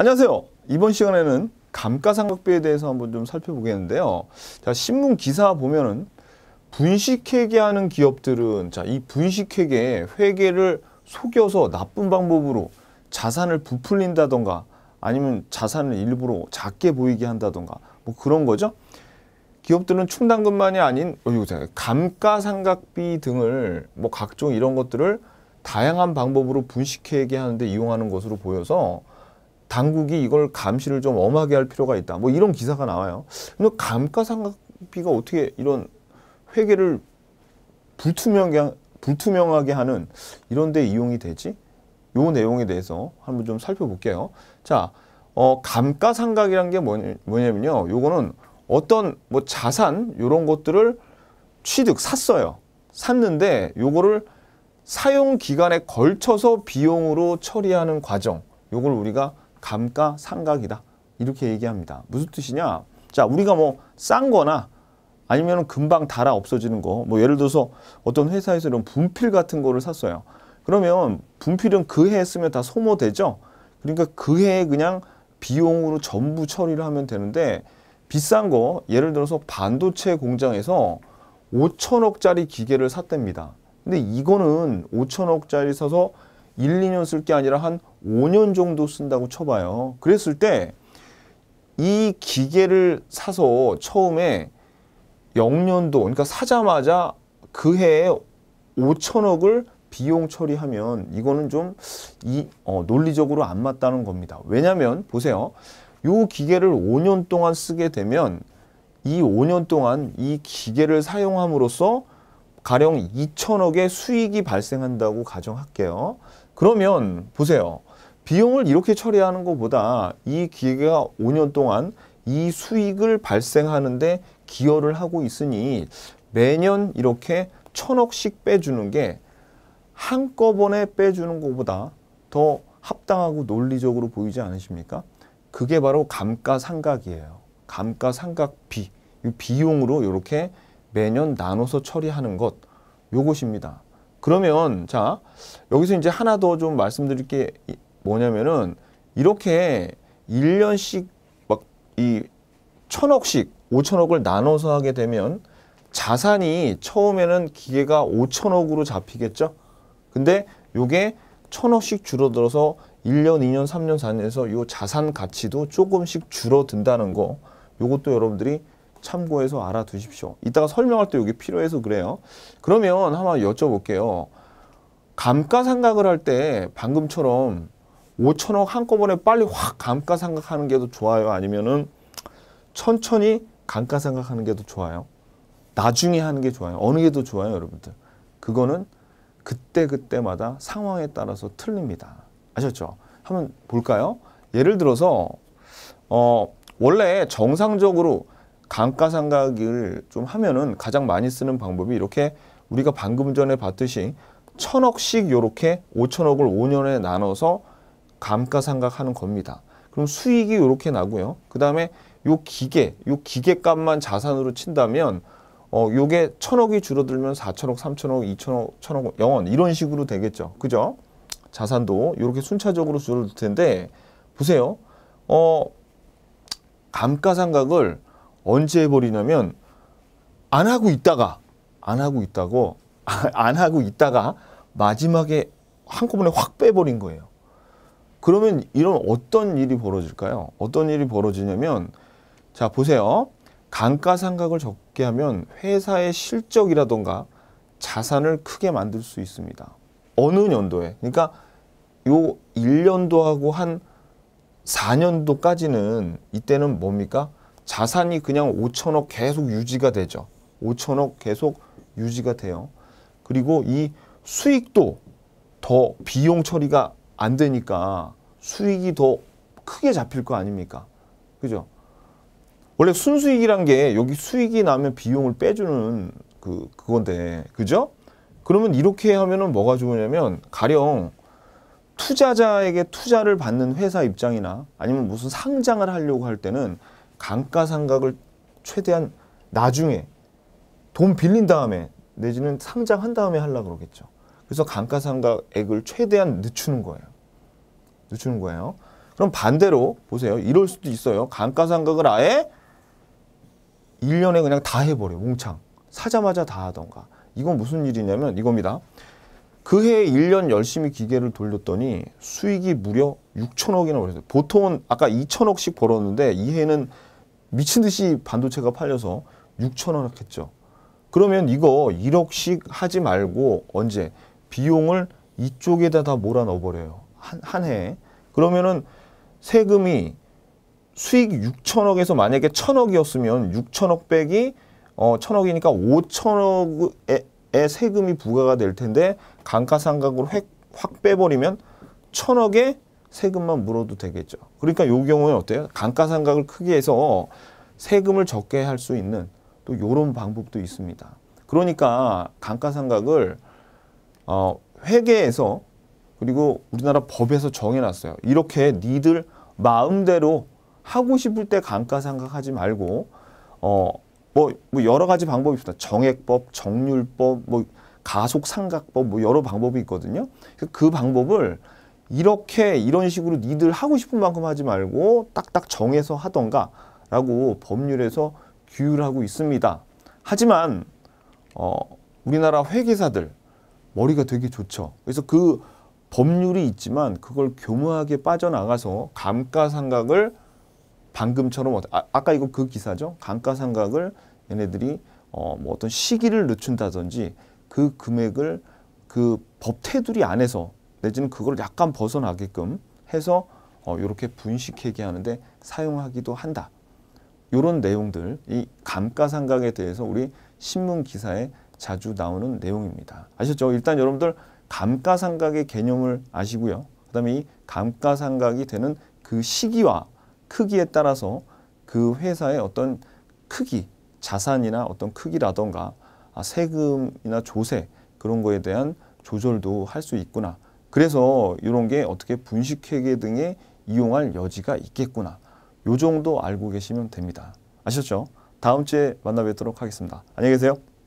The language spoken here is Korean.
안녕하세요. 이번 시간에는 감가상각비에 대해서 한번 좀 살펴보겠는데요. 자, 신문 기사 보면은 분식회계하는 기업들은 자, 이 분식회계에 회계를 속여서 나쁜 방법으로 자산을 부풀린다던가 아니면 자산을 일부러 작게 보이게 한다던가 뭐 그런 거죠. 기업들은 충당금만이 아닌 어, 감가상각비 등을 뭐 각종 이런 것들을 다양한 방법으로 분식회계하는데 이용하는 것으로 보여서 당국이 이걸 감시를 좀 엄하게 할 필요가 있다. 뭐 이런 기사가 나와요. 근데 감가상각비가 어떻게 이런 회계를 불투명, 불투명하게 하는 이런 데 이용이 되지? 요 내용에 대해서 한번 좀 살펴볼게요. 자, 어, 감가상각이란 게 뭐냐, 뭐냐면요. 요거는 어떤 뭐 자산 요런 것들을 취득 샀어요. 샀는데 요거를 사용 기간에 걸쳐서 비용으로 처리하는 과정 요걸 우리가 감가상각이다. 이렇게 얘기합니다. 무슨 뜻이냐? 자, 우리가 뭐싼 거나 아니면 금방 달아 없어지는 거. 뭐 예를 들어서 어떤 회사에서 이런 분필 같은 거를 샀어요. 그러면 분필은 그 해에 쓰면 다 소모되죠. 그러니까 그 해에 그냥 비용으로 전부 처리를 하면 되는데 비싼 거 예를 들어서 반도체 공장에서 5천억짜리 기계를 샀답니다. 근데 이거는 5천억짜리 사서 1, 2년 쓸 게 아니라 한 5년 정도 쓴다고 쳐봐요. 그랬을 때 이 기계를 사서 처음에 0년도 그러니까 사자마자 그 해에 5천억을 비용 처리하면 이거는 좀 이, 어, 논리적으로 안 맞다는 겁니다. 왜냐하면 보세요. 요 기계를 5년 동안 쓰게 되면 이 5년 동안 이 기계를 사용함으로써 가령 2천억의 수익이 발생한다고 가정할게요. 그러면 보세요. 비용을 이렇게 처리하는 것보다 이 기계가 5년 동안 이 수익을 발생하는데 기여를 하고 있으니 매년 이렇게 천억씩 빼주는 게 한꺼번에 빼주는 것보다 더 합당하고 논리적으로 보이지 않으십니까? 그게 바로 감가상각이에요. 감가상각비, 비용으로 이렇게 매년 나눠서 처리하는 것, 요것입니다. 그러면 자 여기서 이제 하나 더 좀 말씀드릴 게 뭐냐면은 이렇게 1년씩 막이 천억씩 5천억을 나눠서 하게 되면 자산이 처음에는 기계가 5천억으로 잡히겠죠. 근데 요게 천억씩 줄어들어서 1년, 2년, 3년, 4년에서 요 자산 가치도 조금씩 줄어든다는 거 요것도 여러분들이 참고해서 알아두십시오. 이따가 설명할 때 이게 필요해서 그래요. 그러면 한번 여쭤볼게요. 감가상각을 할 때 방금처럼 5천억 한꺼번에 빨리 확 감가상각하는 게 더 좋아요? 아니면은 천천히 감가상각하는 게 더 좋아요? 나중에 하는 게 좋아요? 어느 게 더 좋아요, 여러분들? 그거는 그때그때마다 상황에 따라서 틀립니다. 아셨죠? 한번 볼까요? 예를 들어서 어 원래 정상적으로 감가상각을 좀 하면은 가장 많이 쓰는 방법이 이렇게 우리가 방금 전에 봤듯이 천억씩 이렇게 5천억을 5년에 나눠서 감가상각하는 겁니다. 그럼 수익이 이렇게 나고요. 그 다음에 요 기계, 요 기계값만 자산으로 친다면 어, 요게 천억이 줄어들면 사천억삼천억이천억천억 영원 이런 식으로 되겠죠. 그죠? 자산도 이렇게 순차적으로 줄어들 텐데 보세요. 어, 감가상각을 언제 해버리냐면 안 하고 있다가 안 하고 있다고 안 하고 있다가 마지막에 한꺼번에 확 빼버린 거예요. 그러면 이런 어떤 일이 벌어질까요? 어떤 일이 벌어지냐면 자 보세요. 감가상각을 적게 하면 회사의 실적이라던가 자산을 크게 만들 수 있습니다. 어느 연도에 그러니까 요 1년도하고 한 4년도까지는 이때는 뭡니까? 자산이 그냥 5천억 계속 유지가 되죠. 5천억 계속 유지가 돼요. 그리고 이 수익도 더 비용 처리가 안 되니까 수익이 더 크게 잡힐 거 아닙니까? 그죠? 원래 순수익이란 게 여기 수익이 나면 비용을 빼주는 그, 그건데, 그죠? 그러면 이렇게 하면은 뭐가 좋으냐면 가령 투자자에게 투자를 받는 회사 입장이나 아니면 무슨 상장을 하려고 할 때는 감가상각을 최대한 나중에 돈 빌린 다음에 내지는 상장한 다음에 하려고 그러겠죠. 그래서 감가상각액을 최대한 늦추는 거예요. 늦추는 거예요. 그럼 반대로 보세요. 이럴 수도 있어요. 감가상각을 아예 1년에 그냥 다 해버려요. 몽창. 사자마자 다 하던가. 이건 무슨 일이냐면 이겁니다. 그 해 1년 열심히 기계를 돌렸더니 수익이 무려 6천억이나 벌었어요. 보통은 아까 2천억씩 벌었는데 이 해는 미친 듯이 반도체가 팔려서 6천억 했죠. 그러면 이거 1억씩 하지 말고 언제 비용을 이쪽에다 다 몰아넣어버려요. 한, 한해 그러면은 세금이 수익 6천억에서 만약에 천억이었으면 6천억 빼기 어, 천억이니까 5천억의 세금이 부과가 될 텐데 감가상각으로 확, 확 빼버리면 천억에 세금만 물어도 되겠죠. 그러니까 이 경우는 어때요? 감가상각을 크게 해서 세금을 적게 할 수 있는 또 이런 방법도 있습니다. 그러니까 감가상각을 어, 회계에서 그리고 우리나라 법에서 정해놨어요. 이렇게 니들 마음대로 하고 싶을 때 감가 상각하지 말고 어, 뭐, 뭐 여러 가지 방법이 있습니다. 정액법, 정률법, 뭐 가속상각법 뭐 여러 방법이 있거든요. 그 방법을 이렇게 이런 식으로 니들 하고 싶은 만큼 하지 말고 딱딱 정해서 하던가 라고 법률에서 규율하고 있습니다. 하지만 어, 우리나라 회계사들 머리가 되게 좋죠. 그래서 그 법률이 있지만 그걸 교묘하게 빠져나가서 감가상각을 방금처럼 아, 아까 이거 그 기사죠. 감가상각을 얘네들이 어, 뭐 어떤 시기를 늦춘다든지 그 금액을 그 법 테두리 안에서 내지는 그걸 약간 벗어나게끔 해서 어, 이렇게 분식회계 하는데 사용하기도 한다. 이런 내용들 이 감가상각에 대해서 우리 신문 기사에 자주 나오는 내용입니다. 아셨죠? 일단 여러분들 감가상각의 개념을 아시고요. 그 다음에 이 감가상각이 되는 그 시기와 크기에 따라서 그 회사의 어떤 크기, 자산이나 어떤 크기라던가 아, 세금이나 조세 그런 거에 대한 조절도 할 수 있구나. 그래서 이런 게 어떻게 분식회계 등에 이용할 여지가 있겠구나. 요 정도 알고 계시면 됩니다. 아셨죠? 다음 주에 만나 뵙도록 하겠습니다. 안녕히 계세요.